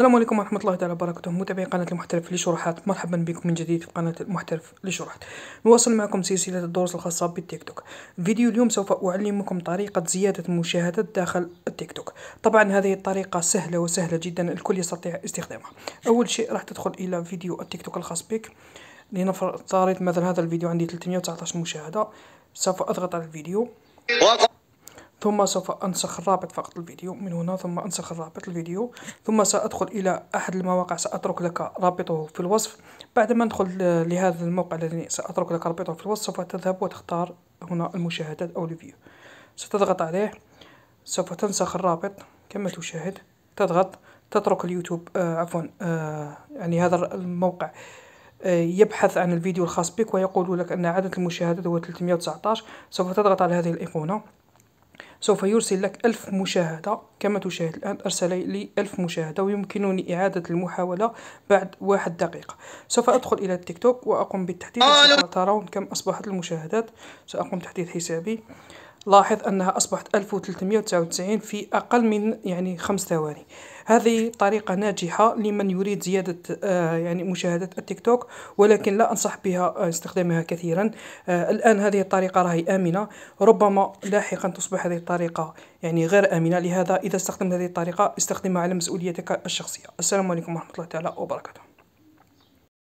السلام عليكم ورحمة الله تعالى وبركاته متابعي قناة المحترف لشروحات مرحبا بكم من جديد في قناة المحترف لشروحات نواصل معكم سلسلة الدروس الخاصة بالتيك توك فيديو اليوم سوف أعلمكم طريقة زيادة المشاهدات داخل التيك توك طبعا هذه الطريقة سهلة وسهلة جدا الكل يستطيع استخدامها أول شيء راح تدخل إلى فيديو التيك توك الخاص بك لنفرض مثلا هذا الفيديو عندي 319 مشاهدة سوف أضغط على الفيديو ثم سوف أنسخ الرابط فقط الفيديو من هنا ثم أنسخ الرابط الفيديو ثم سأدخل إلى أحد المواقع سأترك لك رابطه في الوصف بعدما ندخل لهذا الموقع الذي سأترك لك رابطه في الوصف سوف تذهب وتختار هنا المشاهدات أو الفيديو ستضغط عليه سوف تنسخ الرابط كما تشاهد تضغط تترك اليوتيوب آه عفوا آه يعني هذا الموقع آه يبحث عن الفيديو الخاص بك ويقول لك أن عدد المشاهدات هو 319 سوف تضغط على هذه الأيقونة سوف يرسل لك ألف مشاهدة كما تشاهد الآن أرسل لي ألف مشاهدة ويمكنني إعادة المحاولة بعد واحد دقيقة سوف أدخل إلى التيك توك وأقوم بالتحديث آه، ترون كم أصبحت المشاهدات سأقوم بتحديد حسابي لاحظ أنها أصبحت 1399 في أقل من يعني خمس ثواني هذه طريقة ناجحة لمن يريد زيادة آه، يعني مشاهدة التيك توك ولكن لا أنصح بها آه، استخدامها كثيرا آه، الآن هذه الطريقة راهي آمنة ربما لاحقا تصبح هذه الطريقة يعني غير آمنة لهذا إذا استخدمت هذه الطريقة استخدمها على مسؤوليتك الشخصية السلام عليكم ورحمة الله تعالى وبركاته